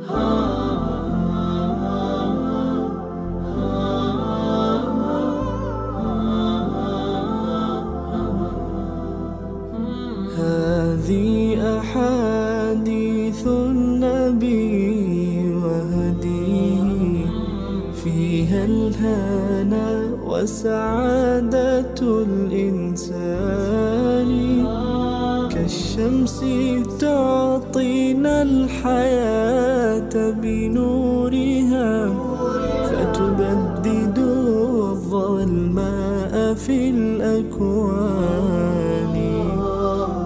Oh. الشمس تعطينا الحياة بنورها فتبدد الظلماء في الأكوان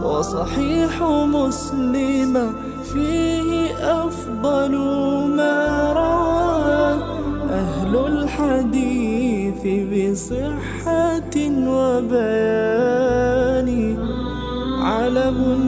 وصحيح مسلم فيه أفضل ما روى أهل الحديث بصحة وبيان علم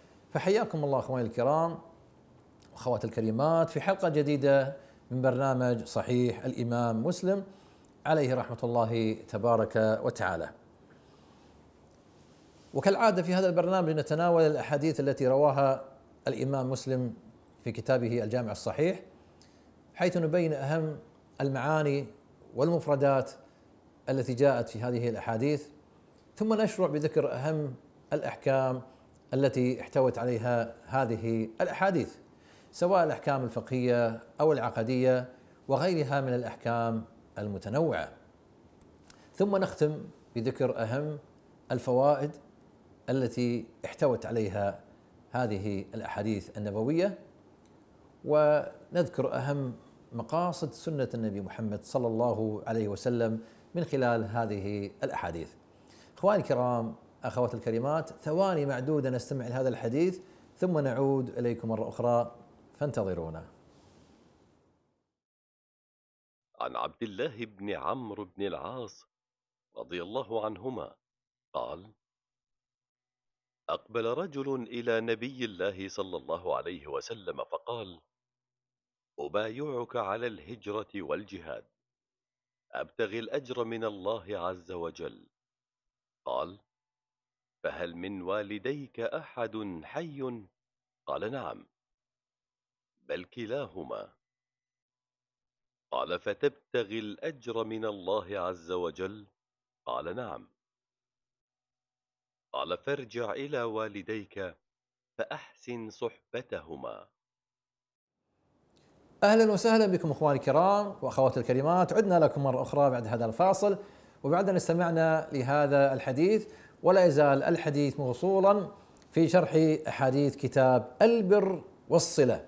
فحياكم الله اخواني الكرام واخواتي الكريمات في حلقه جديده من برنامج صحيح الامام مسلم عليه رحمه الله تبارك وتعالى. وكالعاده في هذا البرنامج نتناول الاحاديث التي رواها الامام مسلم في كتابه الجامع الصحيح حيث نبين اهم المعاني والمفردات التي جاءت في هذه الاحاديث ثم نشرع بذكر اهم الاحكام التي احتوت عليها هذه الاحاديث سواء الاحكام الفقهيه او العقديه وغيرها من الاحكام المتنوعه. ثم نختم بذكر اهم الفوائد التي احتوت عليها هذه الاحاديث النبويه ونذكر اهم مقاصد سنه النبي محمد صلى الله عليه وسلم من خلال هذه الاحاديث. اخواني الكرام أخوات الكريمات ثواني معدوده نستمع لهذا الحديث ثم نعود اليكم مره اخرى فانتظرونا. عن عبد الله بن عمرو بن العاص رضي الله عنهما قال: اقبل رجل الى نبي الله صلى الله عليه وسلم فقال: ابايعك على الهجره والجهاد ابتغي الاجر من الله عز وجل. قال: فَهَلْ مِنْ وَالِدَيْكَ أَحَدٌ حَيٌّ قَالَ نَعَمْ بَلْ كِلَاهُمَا قال فتبتغي الأجر من الله عز وجل قال نعم قال فارجع إلى والديك فأحسن صحبتهما أهلا وسهلا بكم أخواني الكرام وأخواتي الكريمات عدنا لكم مرة أخرى بعد هذا الفاصل وبعد أن استمعنا لهذا الحديث ولا يزال الحديث موصولا في شرح احاديث كتاب البر والصله.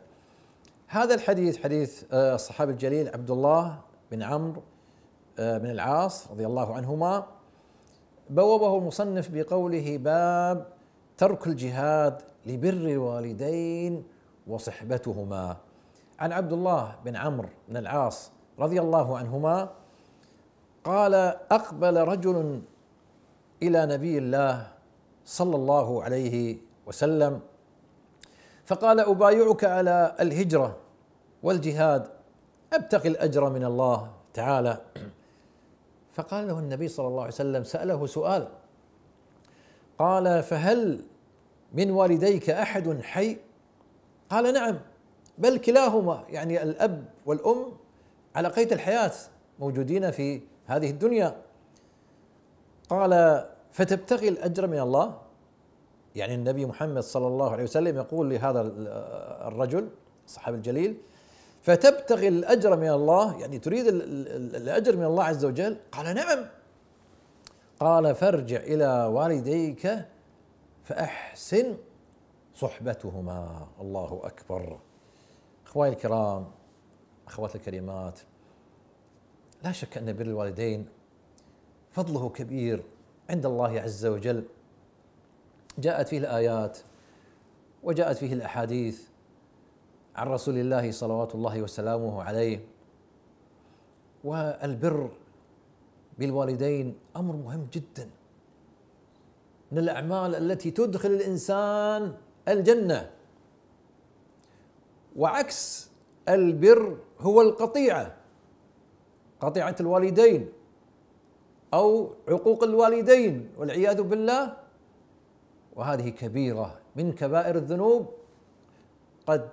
هذا الحديث حديث آه، الصحابي الجليل عبد الله بن عمرو آه، بن العاص رضي الله عنهما بوبه المصنف بقوله باب ترك الجهاد لبر الوالدين وصحبتهما عن عبد الله بن عمرو بن العاص رضي الله عنهما قال اقبل رجل الى نبي الله صلى الله عليه وسلم فقال ابايعك على الهجره والجهاد ابتغي الاجر من الله تعالى فقال له النبي صلى الله عليه وسلم ساله سؤال قال فهل من والديك احد حي قال نعم بل كلاهما يعني الاب والام على قيد الحياه موجودين في هذه الدنيا قال فتبتغي الأجر من الله يعني النبي محمد صلى الله عليه وسلم يقول لهذا الرجل الصحابي الجليل فتبتغي الأجر من الله يعني تريد الأجر من الله عز وجل قال نعم قال فارجع إلى والديك فأحسن صحبتهما الله أكبر أخواني الكرام أخواتي الكريمات لا شك أن بر الوالدين فضله كبير عند الله عز وجل جاءت فيه الايات وجاءت فيه الاحاديث عن رسول الله صلوات الله وسلامه عليه والبر بالوالدين امر مهم جدا من الاعمال التي تدخل الانسان الجنه وعكس البر هو القطيعه قطيعه الوالدين او عقوق الوالدين والعياذ بالله وهذه كبيره من كبائر الذنوب قد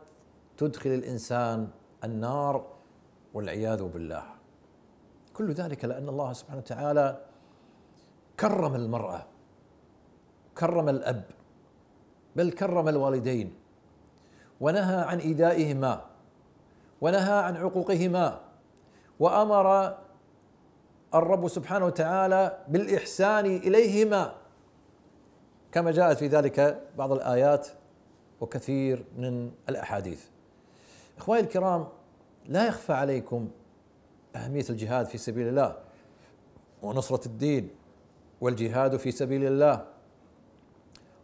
تدخل الانسان النار والعياذ بالله كل ذلك لان الله سبحانه وتعالى كرم المراه كرم الاب بل كرم الوالدين ونهى عن ايذائهما ونهى عن عقوقهما وامر الرب سبحانه وتعالى بالإحسان إليهما كما جاءت في ذلك بعض الآيات وكثير من الأحاديث إخواني الكرام لا يخفى عليكم أهمية الجهاد في سبيل الله ونصرة الدين والجهاد في سبيل الله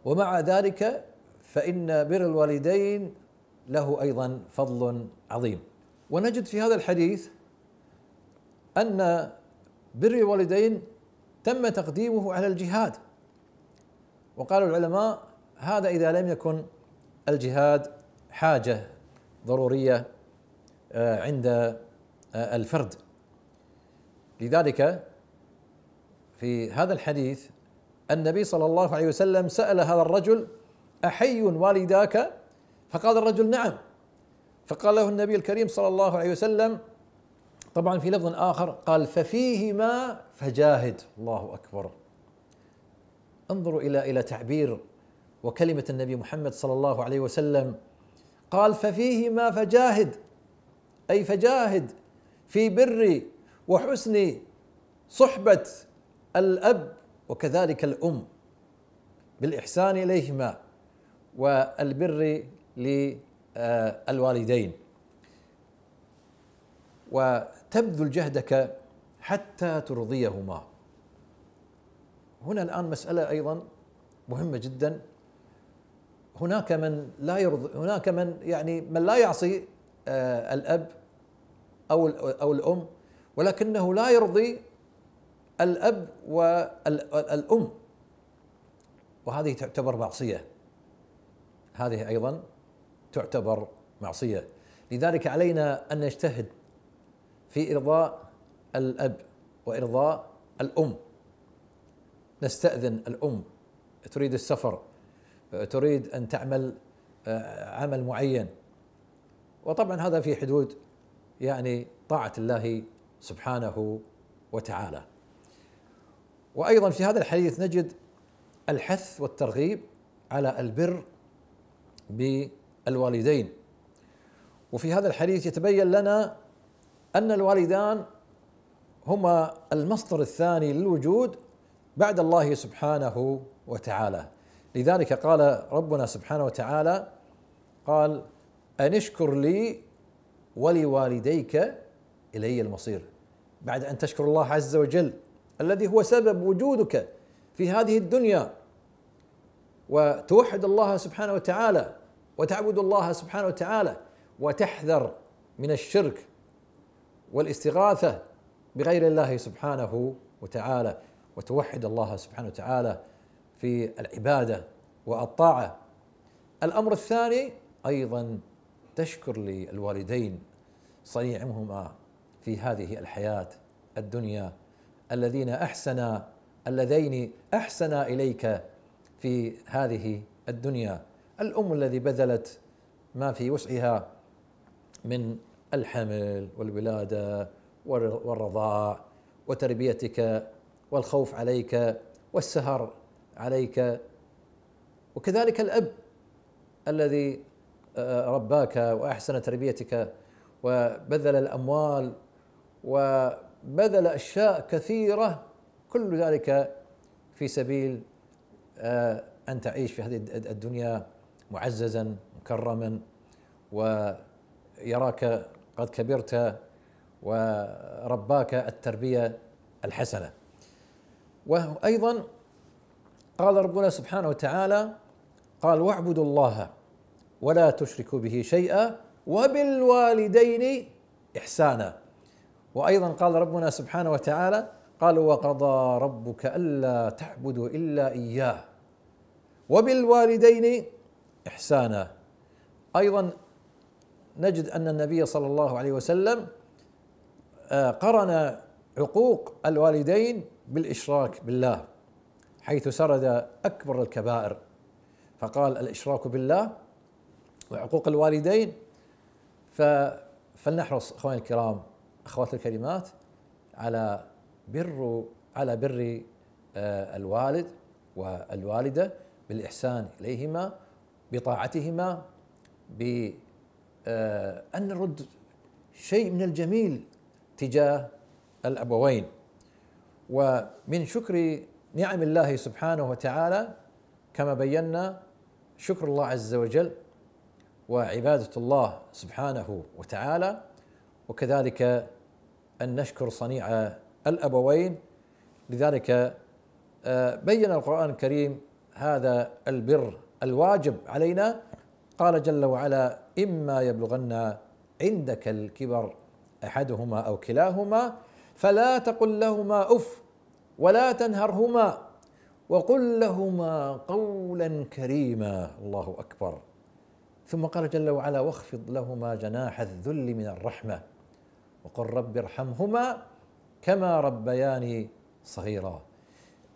ومع ذلك فإن بر الوالدين له أيضا فضل عظيم ونجد في هذا الحديث أن بر الوالدين تم تقديمه على الجهاد وقال العلماء هذا إذا لم يكن الجهاد حاجة ضرورية آه، عند آه، الفرد لذلك في هذا الحديث النبي صلى الله عليه وسلم سأل هذا الرجل أحي والداك فقال الرجل نعم فقال له النبي الكريم صلى الله عليه وسلم طبعا في لفظ آخر قال ففيهما فجاهد الله أكبر انظروا إلى إلى تعبير وكلمة النبي محمد صلى الله عليه وسلم قال ففيهما فجاهد أي فجاهد في بر وحسن صحبة الأب وكذلك الأم بالإحسان إليهما والبر للوالدين وتبذل جهدك حتى ترضيهما هنا الآن مسألة أيضا مهمة جدا هناك من لا يرضي هناك من يعني من لا يعصي آه، الأب أو أو الأم ولكنه لا يرضي الأب والأم وهذه تعتبر معصية هذه أيضا تعتبر معصية لذلك علينا أن نجتهد في إرضاء الأب وإرضاء الأم نستأذن الأم تريد السفر تريد أن تعمل آه، عمل معين وطبعا هذا في حدود يعني طاعة الله سبحانه وتعالى وأيضا في هذا الحديث نجد الحث والترغيب على البر بالوالدين وفي هذا الحديث يتبين لنا ان الوالدان هما المصدر الثاني للوجود بعد الله سبحانه وتعالى لذلك قال ربنا سبحانه وتعالى قال ان اشكر لي ولوالديك الي المصير بعد ان تشكر الله عز وجل الذي هو سبب وجودك في هذه الدنيا وتوحد الله سبحانه وتعالى وتعبد الله سبحانه وتعالى وتحذر من الشرك والاستغاثه بغير الله سبحانه وتعالى وتوحد الله سبحانه وتعالى في العباده والطاعه الامر الثاني ايضا تشكر للوالدين صنيعهما في هذه الحياه الدنيا الذين أحسنا اللذين احسنا اليك في هذه الدنيا الام الذي بذلت ما في وسعها من الحمل والولاده والرضاع وتربيتك والخوف عليك والسهر عليك وكذلك الاب الذي آه، رباك واحسن تربيتك وبذل الاموال وبذل اشياء كثيره كل ذلك في سبيل آه، ان تعيش في هذه الدنيا معززا مكرما ويراك قد كبرت ورباك التربيه الحسنه وايضا قال ربنا سبحانه وتعالى قال واعبدوا الله ولا تشركوا به شيئا وبالوالدين احسانا وايضا قال ربنا سبحانه وتعالى قال وقضى ربك الا تعبدوا الا اياه وبالوالدين احسانا ايضا نجد ان النبي صلى الله عليه وسلم آه، قرن عقوق الوالدين بالاشراك بالله حيث سرد اكبر الكبائر فقال الاشراك بالله وعقوق الوالدين ف فلنحرص اخواني الكرام أخوات الكريمات على بر على بر آه، الوالد والوالده بالاحسان اليهما بطاعتهما ب آه، أن نرد شيء من الجميل تجاه الأبوين ومن شكر نعم الله سبحانه وتعالى كما بينا شكر الله عز وجل وعبادة الله سبحانه وتعالى وكذلك أن نشكر صنيع الأبوين لذلك آه، بين القرآن الكريم هذا البر الواجب علينا قال جل وعلا اما يبلغن عندك الكبر احدهما او كلاهما فلا تقل لهما اف ولا تنهرهما وقل لهما قولا كريما الله اكبر ثم قال جل وعلا واخفض لهما جناح الذل من الرحمه وقل رب ارحمهما كما ربياني صغيرا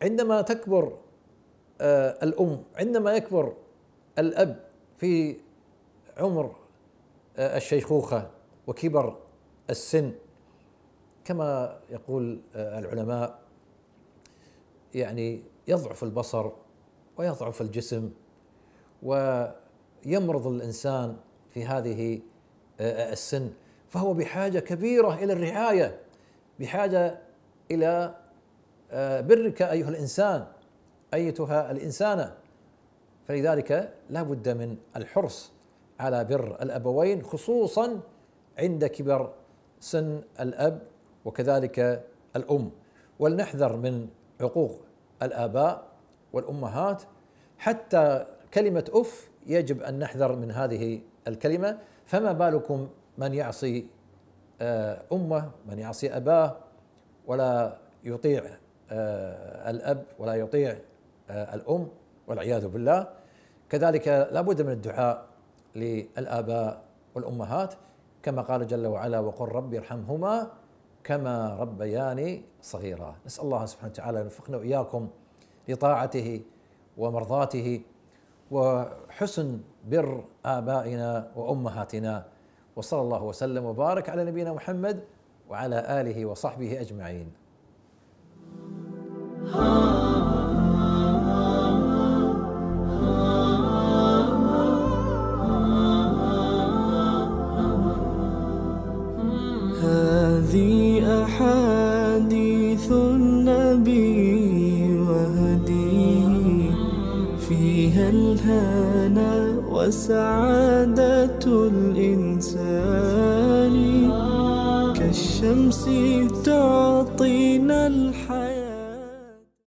عندما تكبر آه، الام عندما يكبر الاب في عمر آه، الشيخوخه وكبر السن كما يقول آه، العلماء يعني يضعف البصر ويضعف الجسم ويمرض الانسان في هذه آه، السن فهو بحاجه كبيره الى الرعايه بحاجه الى برك ايها الانسان ايتها الانسانه فلذلك لا بد من الحرص على بر الابوين خصوصا عند كبر سن الاب وكذلك الام ولنحذر من عقوق الاباء والامهات حتى كلمه اف يجب ان نحذر من هذه الكلمه فما بالكم من يعصي آه، امه من يعصي اباه ولا يطيع آه، الاب ولا يطيع آه، الام والعياذ بالله كذلك لا بد من الدعاء للآباء والأمهات كما قال جل وعلا وقل رب ارحمهما كما ربياني صغيرا نسأل الله سبحانه وتعالى أن يوفقنا وإياكم لطاعته ومرضاته وحسن بر آبائنا وأمهاتنا وصلى الله وسلم وبارك على نبينا محمد وعلى آله وصحبه أجمعين. asa